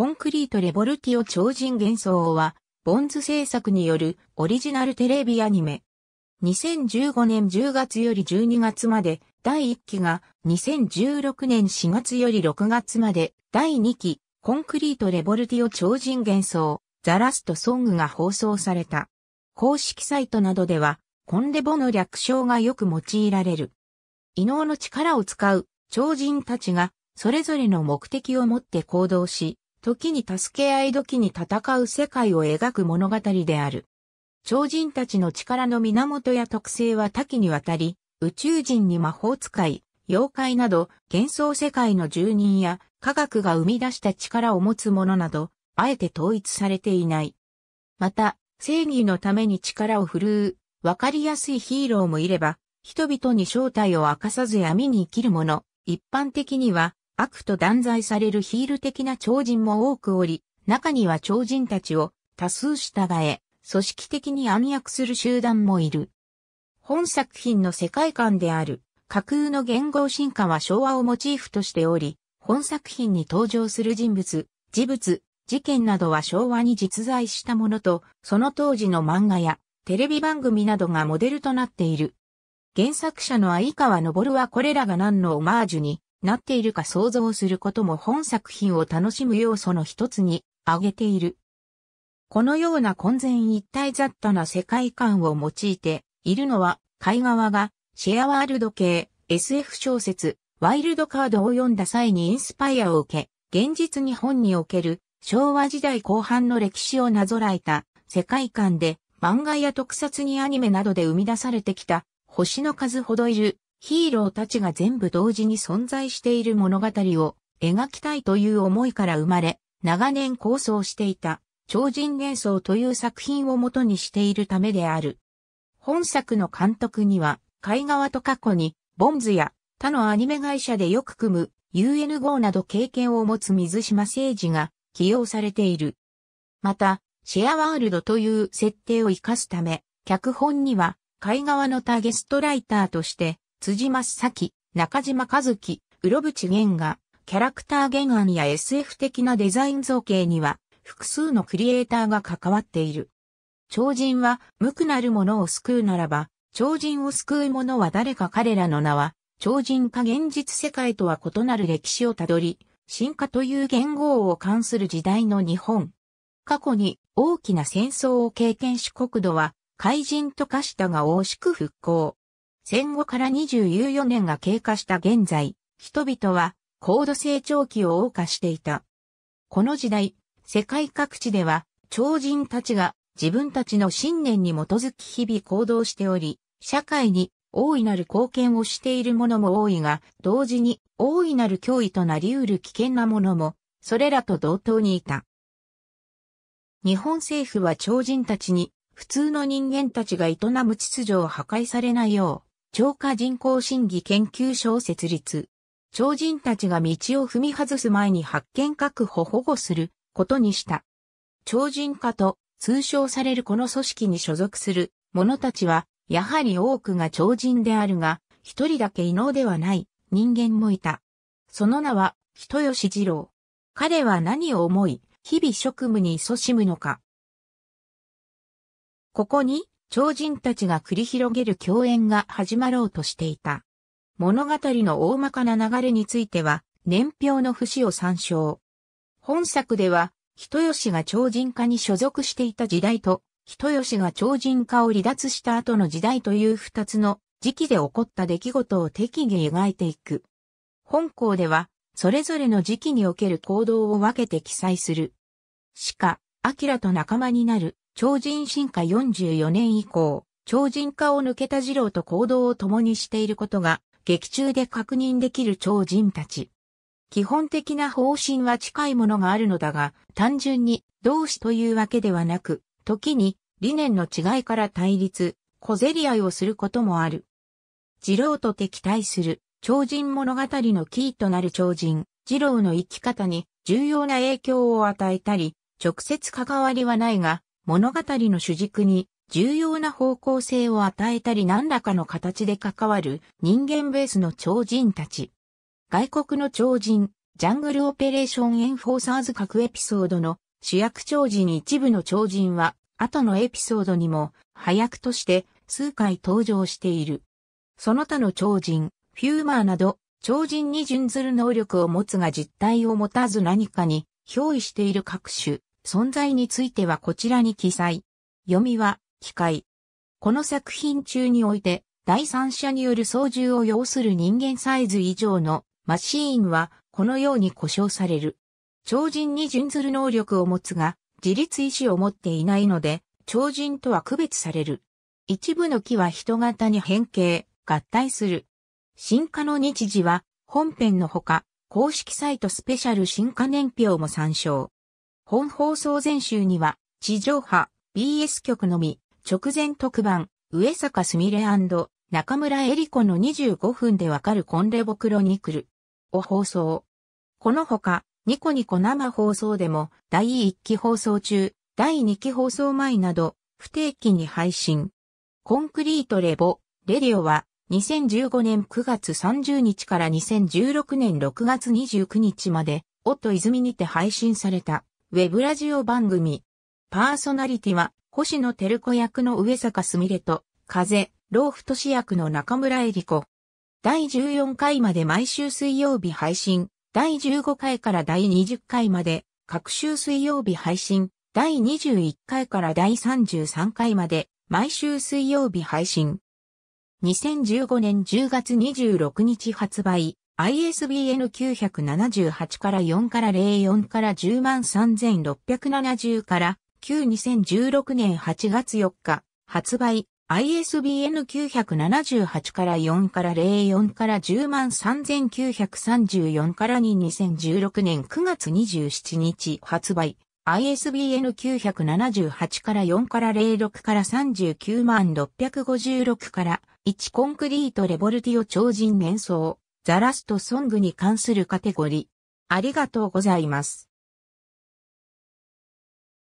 コンクリートレボルティオ超人幻想は、ボンズ制作によるオリジナルテレビアニメ。2015年10月より12月まで第1期が2016年4月より6月まで第2期コンクリートレボルティオ超人幻想ザラストソングが放送された。公式サイトなどではコンレボの略称がよく用いられる。異能の力を使う超人たちがそれぞれの目的を持って行動し、時に助け合い時に戦う世界を描く物語である。超人たちの力の源や特性は多岐にわたり、宇宙人に魔法使い、妖怪など、幻想世界の住人や科学が生み出した力を持つ者など、あえて統一されていない。また、正義のために力を振るう、わかりやすいヒーローもいれば、人々に正体を明かさず闇に生きる者、一般的には悪と断罪されるヒール的な超人も多くおり、中には超人たちを多数従え、組織的に暗躍する集団もいる。本作品の世界観である架空の言語進化は昭和をモチーフとしており、本作品に登場する人物、事物、事件などは昭和に実在したものと、その当時の漫画やテレビ番組などがモデルとなっている。原作者の相川昇はこれらが何のオマージュになっているか想像することも本作品を楽しむ要素の一つに挙げている。このような混然一体雑多な世界観を用いているのは、海側がシェアワールド系 SF 小説ワイルドカードを読んだ際にインスパイアを受け、現実日本における昭和時代後半の歴史をなぞらえた世界観で漫画や特撮にアニメなどで生み出されてきた星の数ほどいるヒーローたちが全部同時に存在している物語を描きたいという思いから生まれ、長年構想していた超人幻想という作品を元にしているためである。本作の監督には、海側と過去に、ボンズや他のアニメ会社でよく組む UN 号など経験を持つ水島誠二が起用されている。また、シェアワールドという設定を活かすため、脚本には、海側のターゲストライターとして、辻正崎、中島和樹、う淵ぶ玄が、キャラクター原案や SF 的なデザイン造形には、複数のクリエイターが関わっている。超人は、無くなる者を救うならば、超人を救う者は誰か彼らの名は、超人か現実世界とは異なる歴史をたどり、進化という言語を冠する時代の日本。過去に大きな戦争を経験し国土は、怪人と化したが惜しく復興。戦後から2 4年が経過した現在、人々は高度成長期を謳歌していた。この時代、世界各地では超人たちが自分たちの信念に基づき日々行動しており、社会に大いなる貢献をしているものも多いが、同時に大いなる脅威となり得る危険なものも、それらと同等にいた。日本政府は超人たちに、普通の人間たちが営む秩序を破壊されないよう、超過人口審議研究所を設立。超人たちが道を踏み外す前に発見確保保護することにした。超人化と通称されるこの組織に所属する者たちは、やはり多くが超人であるが、一人だけ異能ではない人間もいた。その名は、人吉二郎。彼は何を思い、日々職務に勤しむのか。ここに、超人たちが繰り広げる共演が始まろうとしていた。物語の大まかな流れについては、年表の節を参照。本作では、人吉が超人化に所属していた時代と、人吉が超人化を離脱した後の時代という二つの時期で起こった出来事を適宜描いていく。本校では、それぞれの時期における行動を分けて記載する。しか、明と仲間になる、超人進化44年以降、超人化を抜けた二郎と行動を共にしていることが、劇中で確認できる超人たち。基本的な方針は近いものがあるのだが、単純に同志というわけではなく、時に理念の違いから対立、小競り合いをすることもある。二郎と敵対する超人物語のキーとなる超人、二郎の生き方に重要な影響を与えたり、直接関わりはないが、物語の主軸に重要な方向性を与えたり何らかの形で関わる人間ベースの超人たち。外国の超人、ジャングルオペレーションエンフォーサーズ各エピソードの主役超人一部の超人は後のエピソードにも配役として数回登場している。その他の超人、フューマーなど超人に準ずる能力を持つが実体を持たず何かに憑依している各種存在についてはこちらに記載。読みは、機械。この作品中において、第三者による操縦を要する人間サイズ以上のマシーンは、このように故障される。超人に準ずる能力を持つが、自立意志を持っていないので、超人とは区別される。一部の木は人型に変形、合体する。進化の日時は、本編のほか、公式サイトスペシャル進化年表も参照。本放送前週には、地上波、BS 局のみ、直前特番、上坂すみれ中村えり子の25分でわかるコンレボクロニクルを放送。このほか、ニコニコ生放送でも、第1期放送中、第2期放送前など、不定期に配信。コンクリートレボ、レディオは、2015年9月30日から2016年6月29日まで、夫泉にて配信された。ウェブラジオ番組。パーソナリティは、星野照子役の上坂すみれと、風、老夫都市役の中村恵り子。第14回まで毎週水曜日配信。第15回から第20回まで、各週水曜日配信。第21回から第33回まで、毎週水曜日配信。2015年10月26日発売。ISBN 978から4から04から103,670から9 2016年8月4日発売 ISBN 978から4から04から103,934から2 2016年9月27日発売 ISBN 978から4から06から39656から1コンクリートレボルティオ超人連想ザラストソングに関するカテゴリー。ありがとうございます。